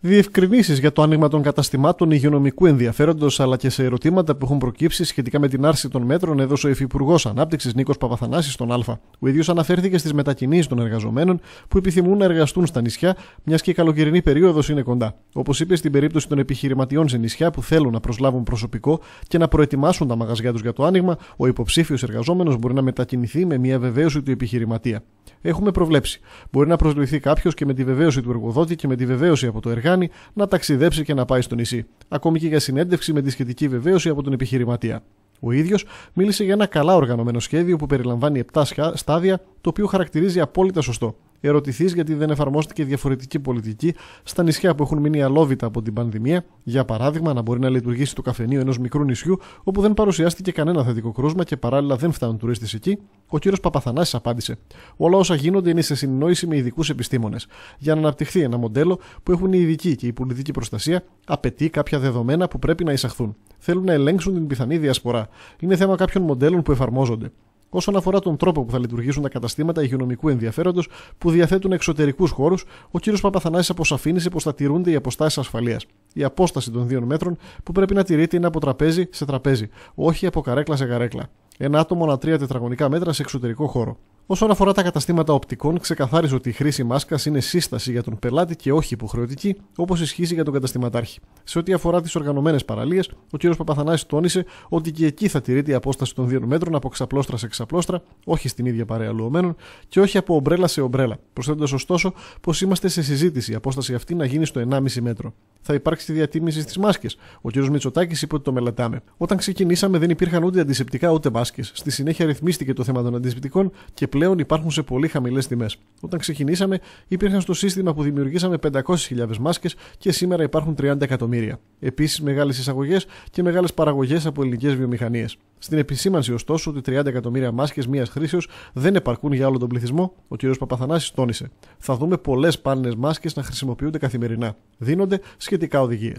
διευκρινήσεις για το άνοιγμα των καταστημάτων υγειονομικού ενδιαφέροντος αλλά και σε ερωτήματα που έχουν προκύψει σχετικά με την άρση των μέτρων έδωσε ο Υφυπουργός Ανάπτυξης Νίκος Παπαθανάσης στον Α. Ο ίδιος αναφέρθηκε στις μετακινήσεις των εργαζομένων που επιθυμούν να εργαστούν στα νησιά, μιας και η καλοκαιρινή περίοδος είναι κοντά. Όπως είπε στην περίπτωση των επιχειρηματιών σε νησιά που θέλουν να προσλάβουν προσωπικό και να προετοιμάσουν τα μαγαζιά τους για το άνοιγμα, ο υποψήφιος εργαζόμενος μπορεί να μετακινηθεί με μια βεβαίωση του επιχειρηματία. Έχουμε προβλέψει. Μπορεί να προσβληθεί κάποιος και με τη βεβαίωση του εργοδότη και με τη βεβαίωση από το εργάνη να ταξιδέψει και να πάει στο νησί. Ακόμη και για συνέντευξη με τη σχετική βεβαίωση από τον επιχειρηματία. Ο ίδιος μίλησε για ένα καλά οργανωμένο σχέδιο που περιλαμβάνει 7 στάδια, το οποίο χαρακτηρίζει απόλυτα σωστό. Ερωτηθείς γιατί δεν εφαρμόστηκε διαφορετική πολιτική στα νησιά που έχουν μείνει αλόβητα από την πανδημία, για παράδειγμα να μπορεί να λειτουργήσει το καφενείο ενός μικρού νησιού όπου δεν παρουσιάστηκε κανένα θετικό κρούσμα και παράλληλα δεν φτάνουν τουρίστες εκεί, ο κύριος Παπαθανάσης απάντησε «Όλα όσα γίνονται είναι σε συνεννόηση με ειδικούς επιστήμονες. Για να αναπτυχθεί ένα μοντέλο που έχουν οι ειδικοί και η πολιτική προστασία απαιτεί κάποια δεδομένα που πρέπει να εισαχθούν. Θέλουν να ελέγξουν την πιθανή διασπορά. Είναι θέμα κάποιων μοντέλων που εφαρμόζονται. Όσον αφορά τον τρόπο που θα λειτουργήσουν τα καταστήματα υγειονομικού ενδιαφέροντος που διαθέτουν εξωτερικούς χώρους, ο κ. Παπαθανάσης αποσαφήνισε πως θα τηρούνται οι αποστάσεις ασφαλείας. Η απόσταση των δύο μέτρων που πρέπει να τηρείται είναι από τραπέζι σε τραπέζι, όχι από καρέκλα σε καρέκλα. Ένα άτομο ανά τρία τετραγωνικά μέτρα σε εξωτερικό χώρο. Όσον αφορά τα καταστήματα οπτικών, ξεκαθάρισε ότι η χρήση μάσκας είναι σύσταση για τον πελάτη και όχι υποχρεωτική, όπως ισχύει για τον καταστηματάρχη. Σε ό,τι αφορά τις οργανωμένες παραλίες, ο κ. Παπαθανάσης τόνισε ότι και εκεί θα τηρείται η απόσταση των δύο μέτρων από ξαπλώστρα σε ξαπλώστρα, όχι στην ίδια παρέα λουωμένων και όχι από ομπρέλα σε ομπρέλα, προσθέτοντας ωστόσο πως είμαστε σε συζήτηση η απόσταση αυτή να γίνει στο 1,5 μέτρο. Θα υπάρξει τη διατίμηση στις μάσκες. Ο κ. Μητσοτάκης είπε ότι το μελετάμε. Όταν ξεκινήσαμε δεν υπήρχαν ούτε αντισηπτικά ούτε μάσκες. Στη συνέχεια ρυθμίστηκε το θέμα των αντισηπτικών και πλέον υπάρχουν σε πολύ χαμηλές τιμές. Όταν ξεκινήσαμε, υπήρχαν στο σύστημα που δημιουργήσαμε 500.000 μάσκες και σήμερα υπάρχουν 30 εκατομμύρια. Επίσης, μεγάλες εισαγωγές και μεγάλες παραγωγές από ελληνικές βιομηχανίες. Στην επισήμανση, ωστόσο, ότι 30 εκατομμύρια μάσκες μίας χρήσεως δεν επαρκούν για όλο τον πληθυσμό, ο κ. Παπαθανάσης τόνισε. Θα δούμε πολλές πανε μάσκες να χρησιμοποιούνται καθημερινά. Δίνονται σχετικά οδηγίες.